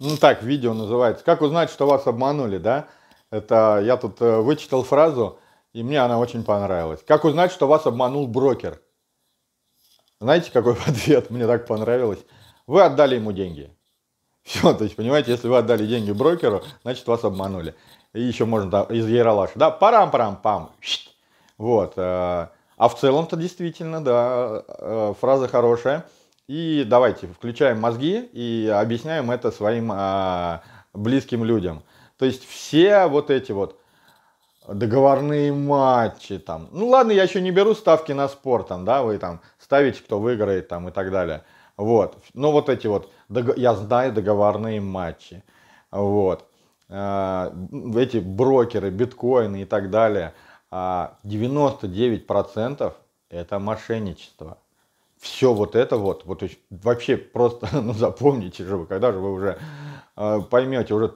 Ну так, видео называется. Как узнать, что вас обманули, да? Это я тут э, вычитал фразу, и мне она очень понравилась. Как узнать, что вас обманул брокер? Знаете, какой ответ? Мне так понравилось. Вы отдали ему деньги. Все, то есть, понимаете, если вы отдали деньги брокеру, значит, вас обманули. И еще можно да, из Ералаша, да, парам-парам-пам. Вот. Э, а в целом-то действительно, да, э, фраза хорошая. И давайте включаем мозги и объясняем это своим а, близким людям. То есть все вот эти вот договорные матчи там. Ну ладно, я еще не беру ставки на спорт там, да, вы там ставите, кто выиграет там и так далее. Вот. Но вот эти вот, я знаю договорные матчи. Вот. А, эти брокеры, биткоины и так далее. 99% а это мошенничество все вот это вот, вот вообще просто, ну запомните же вы, когда же вы уже э, а, поймете, уже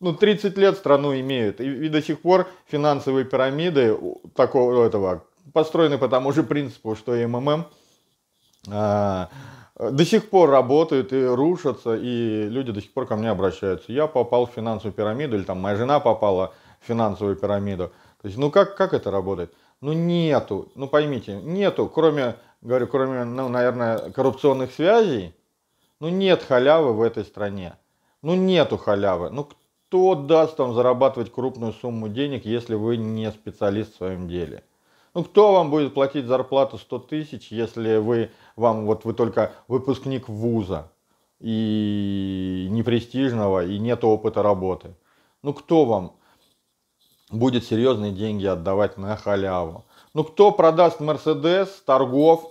ну, 30 лет страну имеют, и, и до сих пор финансовые пирамиды такого этого построены по тому же принципу, что и МММ, э, до сих пор работают и рушатся, и люди до сих пор ко мне обращаются. Я попал в финансовую пирамиду, или там моя жена попала в финансовую пирамиду. То есть, ну как, как это работает? Ну нету, ну поймите, нету, кроме говорю, кроме, ну, наверное, коррупционных связей, ну, нет халявы в этой стране. Ну, нету халявы. Ну, кто даст вам зарабатывать крупную сумму денег, если вы не специалист в своем деле? Ну, кто вам будет платить зарплату 100 тысяч, если вы, вам, вот, вы только выпускник вуза и непрестижного, и нет опыта работы? Ну, кто вам будет серьезные деньги отдавать на халяву? Ну, кто продаст Мерседес, торгов,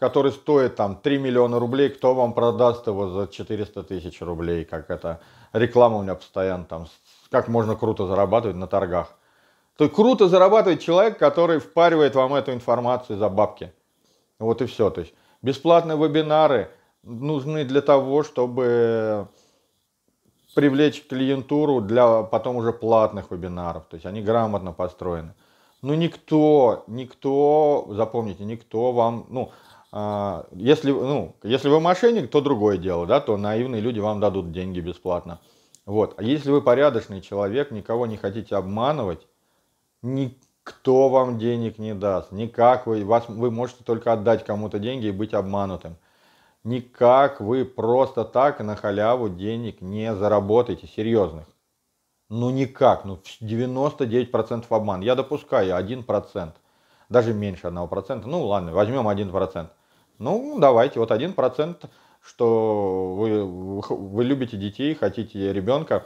который стоит там 3 миллиона рублей, кто вам продаст его за 400 тысяч рублей, как это реклама у меня постоянно там, как можно круто зарабатывать на торгах. То есть круто зарабатывает человек, который впаривает вам эту информацию за бабки. Вот и все. То есть бесплатные вебинары нужны для того, чтобы привлечь клиентуру для потом уже платных вебинаров. То есть они грамотно построены. Ну, никто, никто, запомните, никто вам, ну, а, если, ну, если вы мошенник, то другое дело, да, то наивные люди вам дадут деньги бесплатно. Вот. А если вы порядочный человек, никого не хотите обманывать, никто вам денег не даст. Никак вы, вас, вы можете только отдать кому-то деньги и быть обманутым. Никак вы просто так на халяву денег не заработаете, серьезных ну никак, ну 99% обман. Я допускаю 1%, даже меньше 1%. Ну ладно, возьмем 1%. Ну давайте, вот 1%, что вы, вы любите детей, хотите ребенка,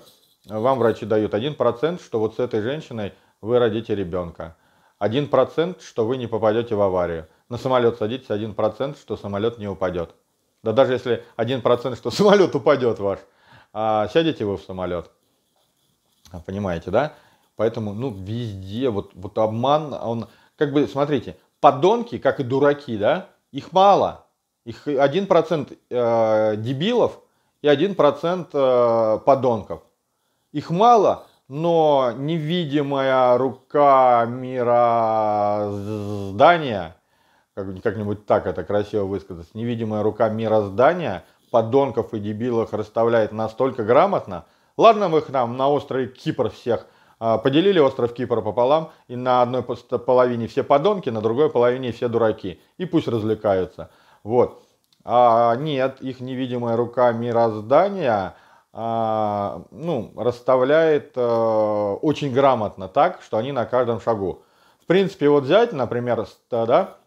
вам врачи дают 1%, что вот с этой женщиной вы родите ребенка. 1%, что вы не попадете в аварию. На самолет садитесь 1%, что самолет не упадет. Да даже если 1%, что самолет упадет ваш, а сядете вы в самолет – а, понимаете, да? Поэтому, ну, везде вот, вот обман, он, как бы, смотрите, подонки, как и дураки, да, их мало. Их 1% э, дебилов и 1% э, подонков. Их мало, но невидимая рука мира мироздания, как-нибудь так это красиво высказать, невидимая рука мироздания подонков и дебилов расставляет настолько грамотно – Ладно, мы их нам на острове Кипр всех а, поделили остров Кипр пополам, и на одной половине все подонки, на другой половине все дураки. И пусть развлекаются. Вот. А, нет, их невидимая рука мироздания а, ну, расставляет а, очень грамотно так, что они на каждом шагу. В принципе, вот взять, например, да,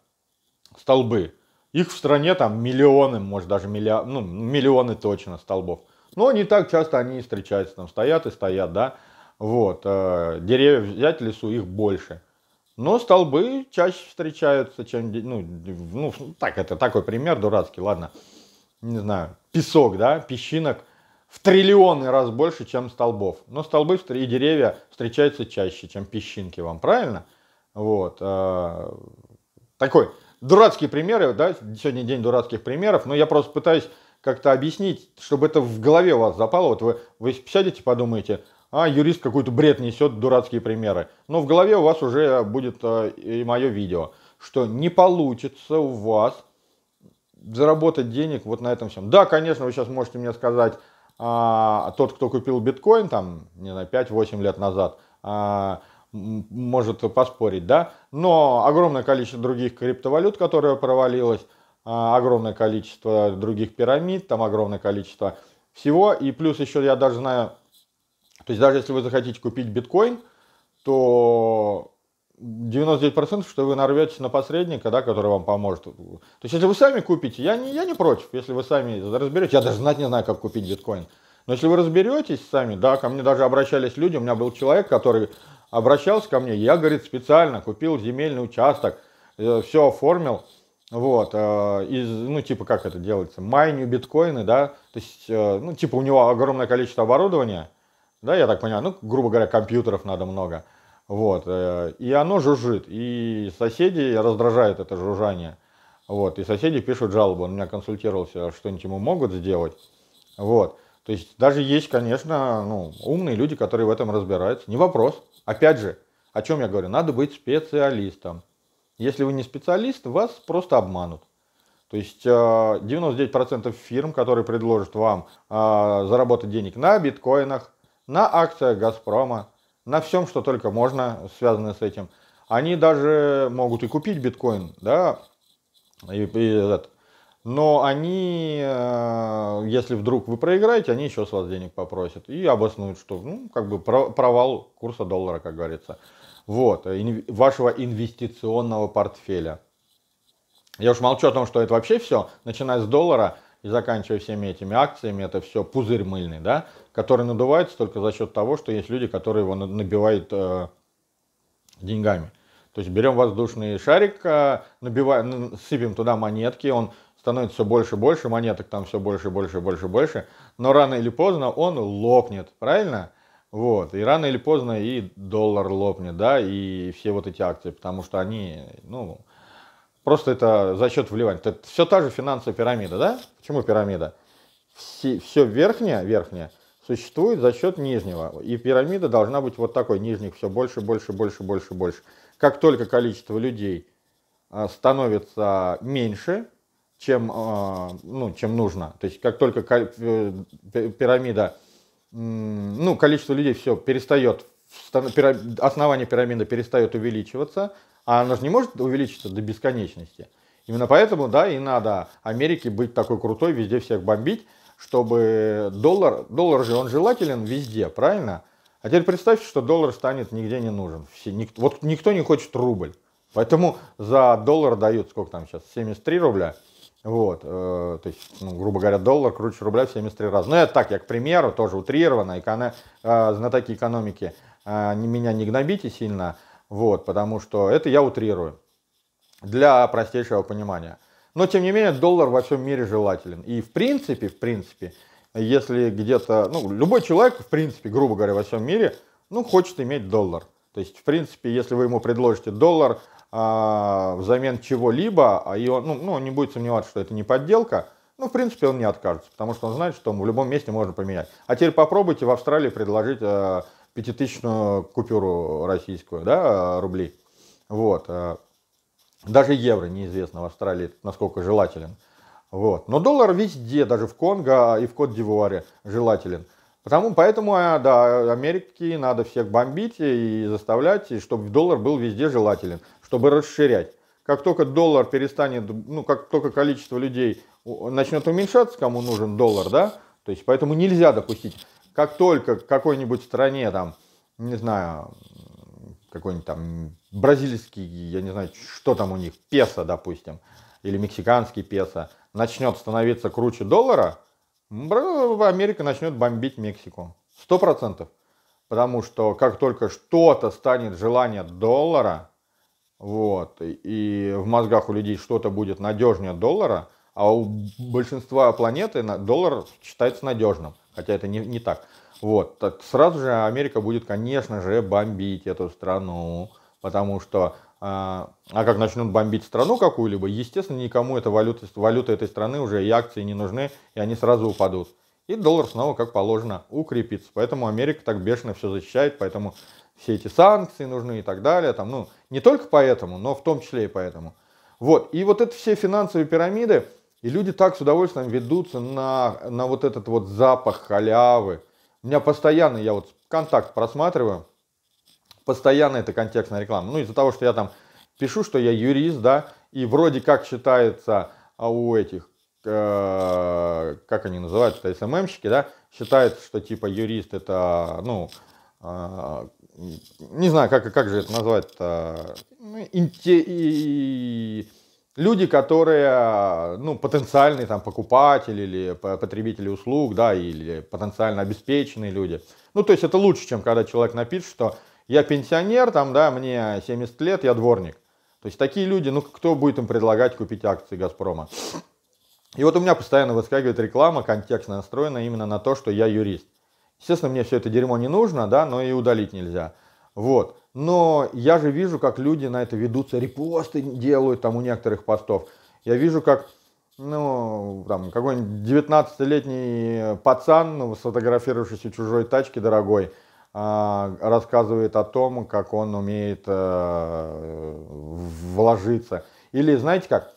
столбы. Их в стране там миллионы, может даже миллион, ну, миллионы точно столбов. Но не так часто они встречаются, там стоят и стоят, да. Вот, э, деревья взять лесу, их больше. Но столбы чаще встречаются, чем, ну, ну, так, это такой пример дурацкий, ладно. Не знаю, песок, да, песчинок в триллионы раз больше, чем столбов. Но столбы и деревья встречаются чаще, чем песчинки вам, правильно? Вот. Э, такой дурацкий примеры, да, сегодня день дурацких примеров, но я просто пытаюсь как-то объяснить, чтобы это в голове у вас запало. Вот вы, вы сядете, подумаете, а юрист какой-то бред несет, дурацкие примеры. Но в голове у вас уже будет э, и мое видео, что не получится у вас заработать денег вот на этом всем. Да, конечно, вы сейчас можете мне сказать, а, тот, кто купил биткоин там, не знаю, 5-8 лет назад, а, может поспорить, да, но огромное количество других криптовалют, которая провалилась, а, огромное количество других пирамид, там огромное количество всего. И плюс еще я даже знаю, то есть даже если вы захотите купить биткоин, то 99% что вы нарветесь на посредника, да, который вам поможет. То есть если вы сами купите, я не, я не против, если вы сами разберетесь, я даже знать не знаю, как купить биткоин. Но если вы разберетесь сами, да, ко мне даже обращались люди, у меня был человек, который обращался ко мне, я, говорит, специально купил земельный участок, э, все оформил, вот, э, из, ну, типа, как это делается, майню биткоины, да, то есть, э, ну, типа, у него огромное количество оборудования, да, я так понимаю, ну, грубо говоря, компьютеров надо много, вот, э, и оно жужжит, и соседи раздражают это жужжание, вот, и соседи пишут жалобу, он меня консультировался, что-нибудь ему могут сделать, вот, то есть, даже есть, конечно, ну, умные люди, которые в этом разбираются, не вопрос, опять же, о чем я говорю, надо быть специалистом, если вы не специалист, вас просто обманут. То есть 99% э, фирм, которые предложат вам э, заработать денег на биткоинах, на акциях Газпрома, на всем, что только можно, связанное с этим, они даже могут и купить биткоин, да, и, и, но они, э, если вдруг вы проиграете, они еще с вас денег попросят и обоснуют, что, ну, как бы провал курса доллара, как говорится вот, э, ин, вашего инвестиционного портфеля. Я уж молчу о том, что это вообще все, начиная с доллара и заканчивая всеми этими акциями, это все пузырь мыльный, да, который надувается только за счет того, что есть люди, которые его набивают э, деньгами. То есть берем воздушный шарик, э, набиваем, сыпем туда монетки, он становится все больше и больше, монеток там все больше и больше и больше и больше, но рано или поздно он лопнет, правильно? Вот, и рано или поздно и доллар лопнет, да, и все вот эти акции, потому что они, ну, просто это за счет вливания. Это все та же финансовая пирамида, да? Почему пирамида? Все, все верхнее, верхнее существует за счет нижнего, и пирамида должна быть вот такой, нижних все больше, больше, больше, больше, больше. Как только количество людей а, становится меньше, чем, а, ну, чем нужно, то есть как только э, пирамида ну, количество людей все перестает, основание пирамиды перестает увеличиваться, а она же не может увеличиться до бесконечности. Именно поэтому, да, и надо Америке быть такой крутой, везде всех бомбить, чтобы доллар, доллар же он желателен везде, правильно? А теперь представьте, что доллар станет нигде не нужен. Все, ник, вот никто не хочет рубль. Поэтому за доллар дают, сколько там сейчас, 73 рубля – вот, э, то есть, ну, грубо говоря, доллар круче рубля в 73 раза. Но ну, это так, я к примеру, тоже утрированно, эко... э, знатоки экономики, э, меня не гнобите сильно, вот, потому что это я утрирую для простейшего понимания. Но, тем не менее, доллар во всем мире желателен. И, в принципе, в принципе, если где-то, ну, любой человек, в принципе, грубо говоря, во всем мире, ну, хочет иметь доллар. То есть, в принципе, если вы ему предложите доллар, а, взамен чего-либо, а и он, ну, ну, он не будет сомневаться, что это не подделка, ну, в принципе, он не откажется, потому что он знает, что в любом месте можно поменять. А теперь попробуйте в Австралии предложить э, пятитысячную купюру российскую, да, э, рублей. Вот. Э. Даже евро неизвестно в Австралии, насколько желателен. Вот. Но доллар везде, даже в Конго а и в Кот-Дивуаре желателен. Потому, поэтому, э, да, Америке надо всех бомбить и заставлять, и чтобы доллар был везде желателен чтобы расширять. Как только доллар перестанет, ну, как только количество людей начнет уменьшаться, кому нужен доллар, да, то есть поэтому нельзя допустить, как только какой-нибудь стране, там, не знаю, какой-нибудь там бразильский, я не знаю, что там у них, песо, допустим, или мексиканский песо, начнет становиться круче доллара, Америка начнет бомбить Мексику. Сто процентов. Потому что как только что-то станет желание доллара, вот, и в мозгах у людей что-то будет надежнее доллара, а у большинства планеты доллар считается надежным, хотя это не, не так. Вот, так сразу же Америка будет, конечно же, бомбить эту страну, потому что а, а как начнут бомбить страну какую-либо, естественно, никому эта валюта, валюта этой страны уже и акции не нужны, и они сразу упадут. И доллар снова, как положено, укрепится. Поэтому Америка так бешено все защищает, поэтому все эти санкции нужны и так далее. Там, ну, не только поэтому, но в том числе и поэтому. Вот. И вот это все финансовые пирамиды, и люди так с удовольствием ведутся на, на вот этот вот запах халявы. У меня постоянно, я вот контакт просматриваю, постоянно это контекстная реклама. Ну, из-за того, что я там пишу, что я юрист, да, и вроде как считается а у этих, э, как они называются, СММщики, эм да, считается, что типа юрист это, ну, а, не знаю, как, как же это назвать-то, ну, и люди, которые, ну, потенциальные там покупатели или потребители услуг, да, или потенциально обеспеченные люди. Ну, то есть это лучше, чем когда человек напишет, что я пенсионер, там, да, мне 70 лет, я дворник. То есть такие люди, ну, кто будет им предлагать купить акции «Газпрома»? И вот у меня постоянно выскакивает реклама, контекстно настроена именно на то, что я юрист. Естественно, мне все это дерьмо не нужно, да, но и удалить нельзя. Вот. Но я же вижу, как люди на это ведутся, репосты делают там у некоторых постов. Я вижу, как ну, там, какой-нибудь 19-летний пацан, сфотографировавшийся в чужой тачке дорогой, а, рассказывает о том, как он умеет э, вложиться. Или, знаете как,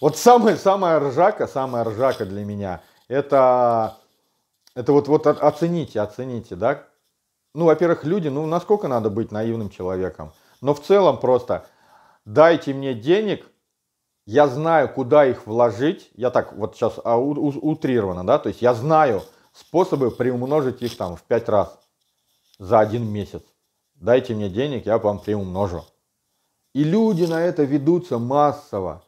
вот самая-самая ржака, самая ржака для меня, это это вот, вот оцените, оцените, да? Ну, во-первых, люди, ну, насколько надо быть наивным человеком? Но в целом просто дайте мне денег, я знаю, куда их вложить. Я так вот сейчас а, у, у, утрированно, да, то есть я знаю способы приумножить их там в пять раз за один месяц. Дайте мне денег, я вам приумножу. И люди на это ведутся массово.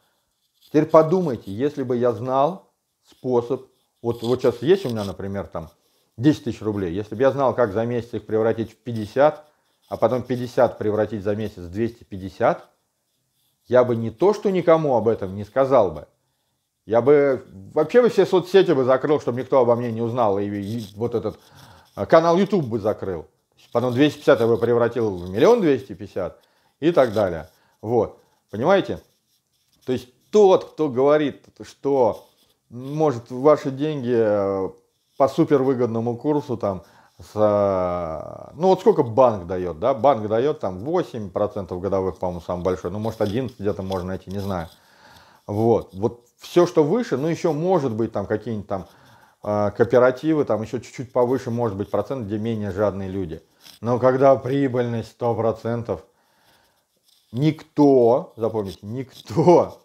Теперь подумайте, если бы я знал способ вот, вот сейчас есть у меня, например, там 10 тысяч рублей. Если бы я знал, как за месяц их превратить в 50, а потом 50 превратить за месяц в 250, я бы не то, что никому об этом не сказал бы. Я бы вообще бы все соцсети бы закрыл, чтобы никто обо мне не узнал. И, и вот этот а, канал YouTube бы закрыл. Потом 250 я бы превратил в миллион 250 и так далее. Вот. Понимаете? То есть тот, кто говорит, что может ваши деньги э, по супер выгодному курсу там с, э, ну вот сколько банк дает, да, банк дает там 8% годовых, по-моему, самый большой, ну может 11 где-то можно найти, не знаю. Вот, вот все, что выше, ну еще может быть там какие-нибудь там э, кооперативы, там еще чуть-чуть повыше может быть процент, где менее жадные люди. Но когда прибыльность 100%, никто, запомните, никто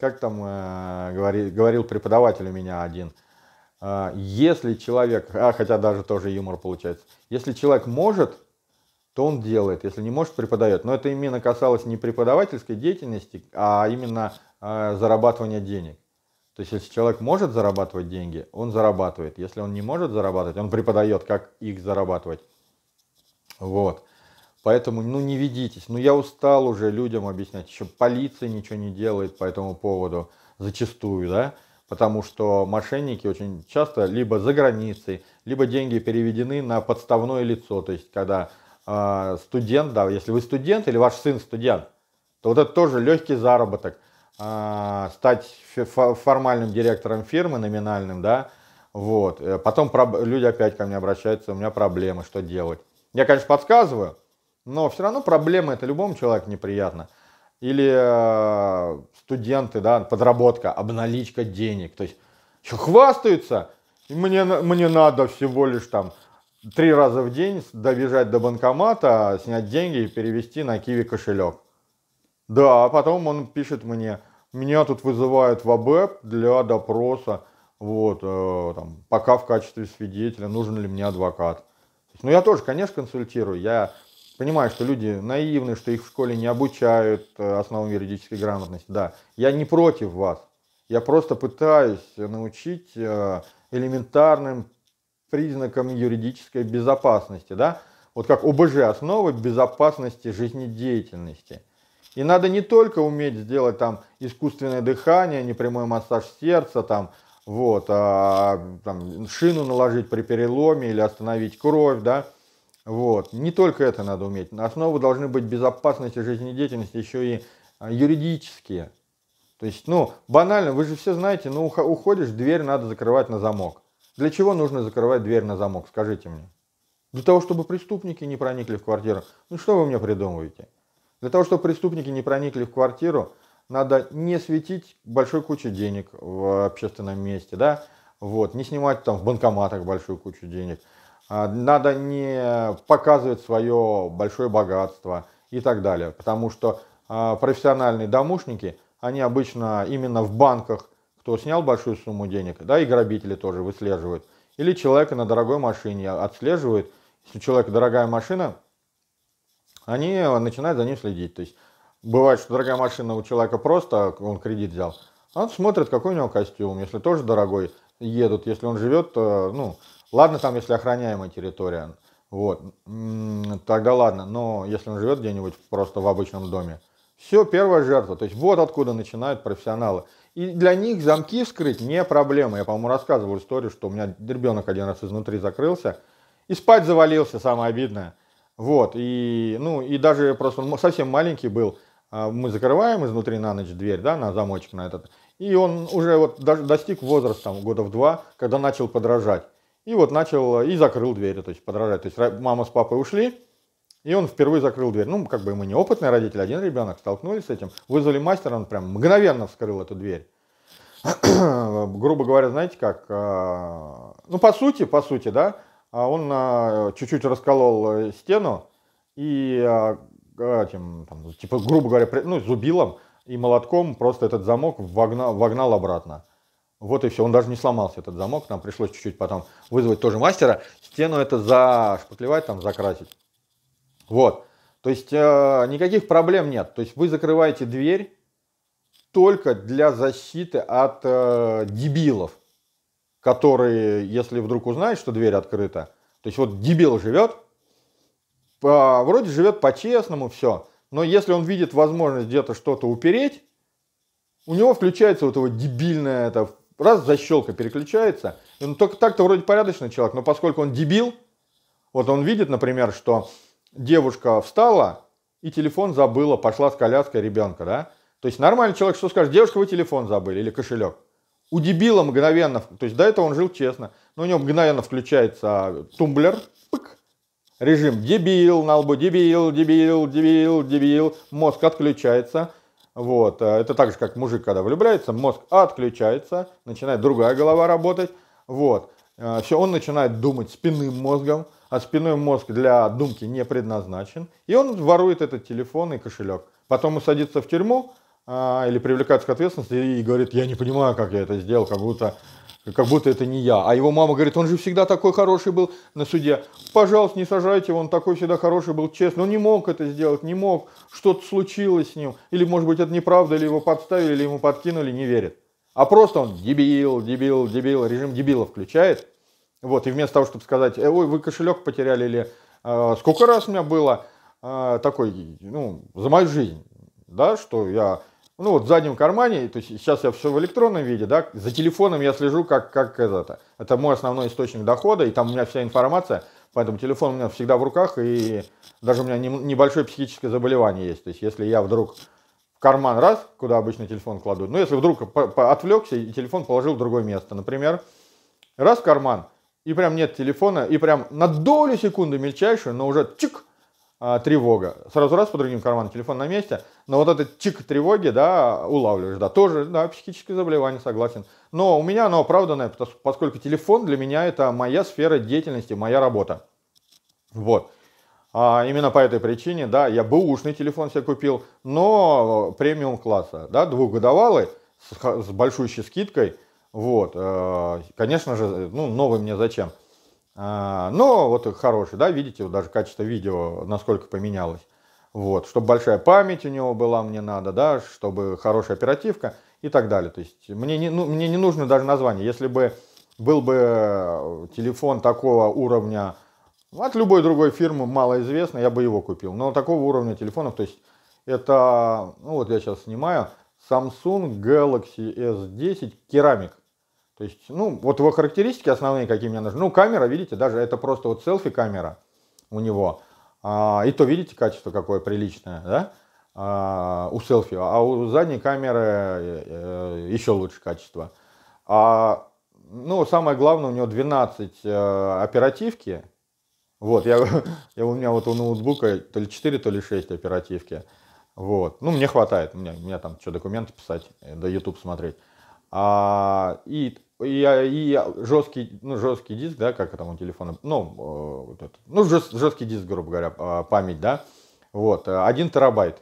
как там э, говорил, говорил преподаватель у меня один, э, если человек, а, хотя даже тоже юмор получается, если человек может, то он делает, если не может, преподает. Но это именно касалось не преподавательской деятельности, а именно э, зарабатывания денег. То есть, если человек может зарабатывать деньги, он зарабатывает. Если он не может зарабатывать, он преподает, как их зарабатывать. Вот. Поэтому, ну, не ведитесь. Ну, я устал уже людям объяснять. Еще полиция ничего не делает по этому поводу зачастую, да? Потому что мошенники очень часто либо за границей, либо деньги переведены на подставное лицо. То есть, когда э, студент, да, если вы студент или ваш сын студент, то вот это тоже легкий заработок. Э, стать формальным директором фирмы, номинальным, да, вот. Э, потом люди опять ко мне обращаются, у меня проблемы, что делать. Я, конечно, подсказываю, но все равно проблема это любому человеку неприятно. Или э, студенты, да, подработка, обналичка денег. То есть еще хвастаются, и мне, мне надо всего лишь там три раза в день добежать до банкомата, снять деньги и перевести на Киви кошелек. Да, а потом он пишет мне, меня тут вызывают в АБЭП для допроса, вот, э, там, пока в качестве свидетеля, нужен ли мне адвокат. Ну, я тоже, конечно, консультирую, я Понимаю, что люди наивны, что их в школе не обучают э, основам юридической грамотности. Да, я не против вас. Я просто пытаюсь научить э, элементарным признакам юридической безопасности. Да? Вот как ОБЖ – основы безопасности жизнедеятельности. И надо не только уметь сделать там искусственное дыхание, непрямой массаж сердца, там, вот, а, там, шину наложить при переломе или остановить кровь, да, вот. Не только это надо уметь. На основу должны быть безопасность и жизнедеятельность еще и юридические. То есть, ну, банально, вы же все знаете, ну, уходишь, дверь надо закрывать на замок. Для чего нужно закрывать дверь на замок, скажите мне? Для того, чтобы преступники не проникли в квартиру. Ну, что вы мне придумываете? Для того, чтобы преступники не проникли в квартиру, надо не светить большой кучу денег в общественном месте, да, вот, не снимать там в банкоматах большую кучу денег – а, надо не показывать свое большое богатство и так далее. Потому что а, профессиональные домушники, они обычно именно в банках, кто снял большую сумму денег, да, и грабители тоже выслеживают. Или человека на дорогой машине отслеживают. Если у человека дорогая машина, они начинают за ним следить. То есть бывает, что дорогая машина у человека просто, он кредит взял, а он смотрит, какой у него костюм, если тоже дорогой, едут, если он живет, э, ну, Ладно, там, если охраняемая территория, вот, тогда ладно. Но если он живет где-нибудь просто в обычном доме, все, первая жертва. То есть вот откуда начинают профессионалы. И для них замки вскрыть не проблема. Я, по-моему, рассказывал историю, что у меня ребенок один раз изнутри закрылся и спать завалился, самое обидное. Вот, и, ну, и даже просто он совсем маленький был. А мы закрываем изнутри на ночь дверь, да, на замочек на этот. И он уже вот достиг возраста, там, года в два, когда начал подражать. И вот начал, и закрыл дверь, то есть подражать. То есть мама с папой ушли, и он впервые закрыл дверь. Ну, как бы мы неопытные родители, один ребенок, столкнулись с этим. Вызвали мастера, он прям мгновенно вскрыл эту дверь. Грубо говоря, знаете как, а, ну, по сути, по сути, да, а он а, чуть-чуть расколол э, стену и этим, там, типа, грубо говоря, ну, зубилом и молотком просто этот замок вогнал, вогнал обратно. Вот и все, он даже не сломался, этот замок. Нам пришлось чуть-чуть потом вызвать тоже мастера. Стену это зашпаклевать, там закрасить. Вот. То есть э, никаких проблем нет. То есть вы закрываете дверь только для защиты от э, дебилов, которые, если вдруг узнают, что дверь открыта, то есть вот дебил живет, э, а, вроде живет по-честному, все. Но если он видит возможность где-то что-то упереть, у него включается вот его дебильная это, раз защелка переключается. Ну, только так-то вроде порядочный человек, но поскольку он дебил, вот он видит, например, что девушка встала и телефон забыла, пошла с коляской ребенка, да? То есть нормальный человек что скажет, девушка, вы телефон забыли или кошелек. У дебила мгновенно, то есть до этого он жил честно, но у него мгновенно включается тумблер, пык, режим дебил на лбу, дебил, дебил, дебил, дебил, мозг отключается – вот. Э, это так же, как мужик, когда влюбляется, мозг отключается, начинает другая голова работать. Вот. Э, Все, он начинает думать спинным мозгом, а спиной мозг для думки не предназначен. И он ворует этот телефон и кошелек. Потом он садится в тюрьму, а, или привлекается к ответственности и говорит, я не понимаю, как я это сделал, как будто как будто это не я. А его мама говорит, он же всегда такой хороший был на суде. Пожалуйста, не сажайте его, он такой всегда хороший был, честно. Он не мог это сделать, не мог. Что-то случилось с ним. Или, может быть, это неправда, или его подставили, или ему подкинули, не верит. А просто он дебил, дебил, дебил, режим дебила включает. Вот, и вместо того, чтобы сказать, э, ой, вы кошелек потеряли, или э, сколько раз у меня было э, такой, ну, за мою жизнь, да, что я ну вот в заднем кармане, то есть сейчас я все в электронном виде, да, за телефоном я слежу как, как это, это мой основной источник дохода, и там у меня вся информация, поэтому телефон у меня всегда в руках, и даже у меня не, небольшое психическое заболевание есть, то есть если я вдруг в карман раз, куда обычно телефон кладут, но ну, если вдруг по, по, отвлекся и телефон положил в другое место, например, раз в карман, и прям нет телефона, и прям на долю секунды мельчайшую, но уже чик, а, тревога. Сразу раз по другим карманам, телефон на месте. Но вот этот чик тревоги, да, улавливаешь. Да, тоже, да, психическое заболевание, согласен. Но у меня оно оправданное, поскольку телефон для меня это моя сфера деятельности, моя работа. Вот. А именно по этой причине, да, я ушный телефон себе купил, но премиум класса, да, двухгодовалый, с, с большущей скидкой, вот, э, конечно же, ну, новый мне зачем. А, но вот хороший, да, видите, вот даже качество видео, насколько поменялось. Вот, чтобы большая память у него была, мне надо, да, чтобы хорошая оперативка и так далее. То есть мне не, ну, мне не нужно даже название. Если бы был бы э, телефон такого уровня, от любой другой фирмы, малоизвестной, я бы его купил. Но такого уровня телефонов, то есть это, ну вот я сейчас снимаю, Samsung Galaxy S10 Керамик. То есть, ну, вот его характеристики основные, какие мне нужны. Ну, камера, видите, даже это просто вот селфи-камера у него. А, и то, видите, качество какое приличное, да? А, у селфи. А у задней камеры э, еще лучше качество. А, ну, самое главное, у него 12 э, оперативки. Вот, я, я, у меня вот у ноутбука то ли 4, то ли 6 оперативки. Вот. Ну, мне хватает. У меня, у меня там что, документы писать, э, да YouTube смотреть. А, и и, и жесткий, ну, жесткий диск, да, как там у телефона, ну, э, вот этот, ну жест, жесткий диск, грубо говоря, а, память, да, вот, э, один терабайт.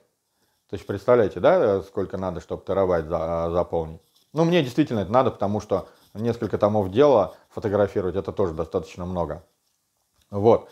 То есть представляете, да, э, сколько надо, чтобы терабайт за, заполнить. Ну, мне действительно это надо, потому что несколько томов дела фотографировать, это тоже достаточно много. Вот.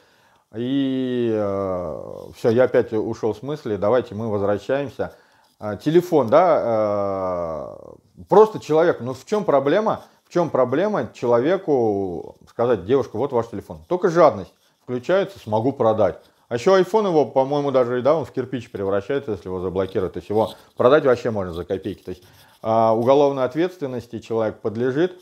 И э, все, я опять ушел с мысли, давайте мы возвращаемся. Э, телефон, да, э, просто человек, ну в чем проблема? В чем проблема человеку сказать, девушка, вот ваш телефон. Только жадность включается, смогу продать. А еще iPhone его, по-моему, даже да, он в кирпич превращается, если его заблокируют. То есть его продать вообще можно за копейки. То есть а, уголовной ответственности человек подлежит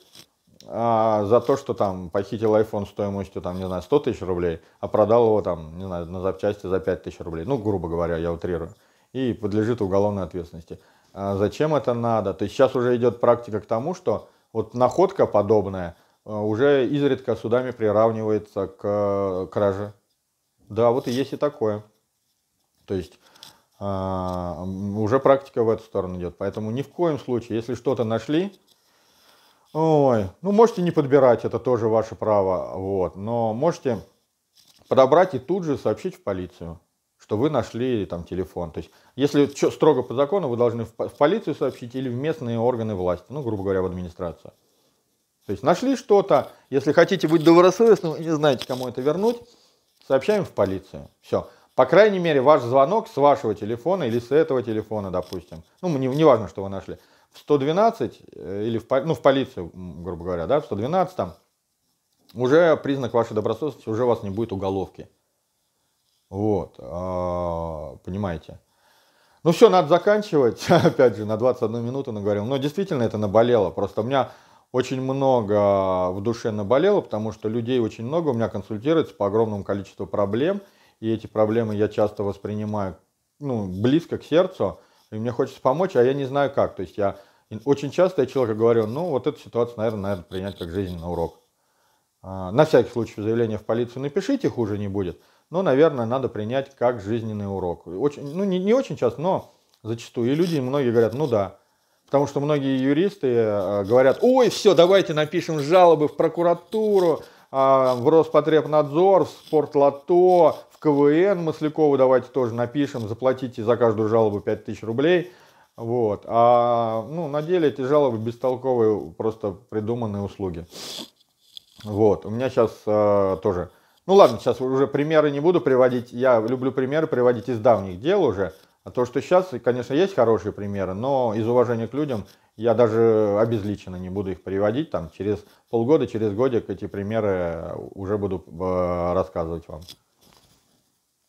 а, за то, что там похитил iPhone стоимостью, там, не знаю, 100 тысяч рублей, а продал его там, не знаю, на запчасти за 5 тысяч рублей. Ну, грубо говоря, я утрирую. И подлежит уголовной ответственности. А зачем это надо? То есть сейчас уже идет практика к тому, что вот находка подобная э, уже изредка судами приравнивается к э, краже. Да, вот и есть и такое. То есть а, уже практика в эту сторону идет. Поэтому ни в коем случае, если что-то нашли, ой, ну можете не подбирать, это тоже ваше право, вот, но можете подобрать и тут же сообщить в полицию что вы нашли там телефон. То есть, если что, строго по закону, вы должны в полицию сообщить или в местные органы власти, ну, грубо говоря, в администрацию. То есть нашли что-то, если хотите быть добросовестным и не знаете, кому это вернуть, сообщаем в полицию. Все. По крайней мере, ваш звонок с вашего телефона или с этого телефона, допустим, ну, не, не важно, что вы нашли, в 112 э, или в, ну, в полицию, грубо говоря, да, в 112 там, уже признак вашей добросовестности, уже у вас не будет уголовки. Вот, а, понимаете. Ну все, надо заканчивать. Опять же, на 21 минуту наговорил. Но действительно это наболело. Просто у меня очень много в душе наболело, потому что людей очень много у меня консультируется по огромному количеству проблем. И эти проблемы я часто воспринимаю ну, близко к сердцу. И мне хочется помочь, а я не знаю как. То есть я очень часто я человеку говорю, ну вот эту ситуацию, наверное, надо принять как жизненный урок. А, на всякий случай заявление в полицию напишите, хуже не будет но, ну, наверное, надо принять как жизненный урок. Очень, ну, не, не очень часто, но зачастую. И люди, многие говорят, ну да. Потому что многие юристы э, говорят, ой, все, давайте напишем жалобы в прокуратуру, а, в Роспотребнадзор, в Спортлото, в КВН Маслякову давайте тоже напишем, заплатите за каждую жалобу 5000 рублей. Вот. А ну, на деле эти жалобы бестолковые, просто придуманные услуги. Вот. У меня сейчас э, тоже ну ладно, сейчас уже примеры не буду приводить. Я люблю примеры приводить из давних дел уже. А то, что сейчас, конечно, есть хорошие примеры, но из уважения к людям я даже обезличенно не буду их приводить. Там через полгода, через годик эти примеры уже буду э, рассказывать вам.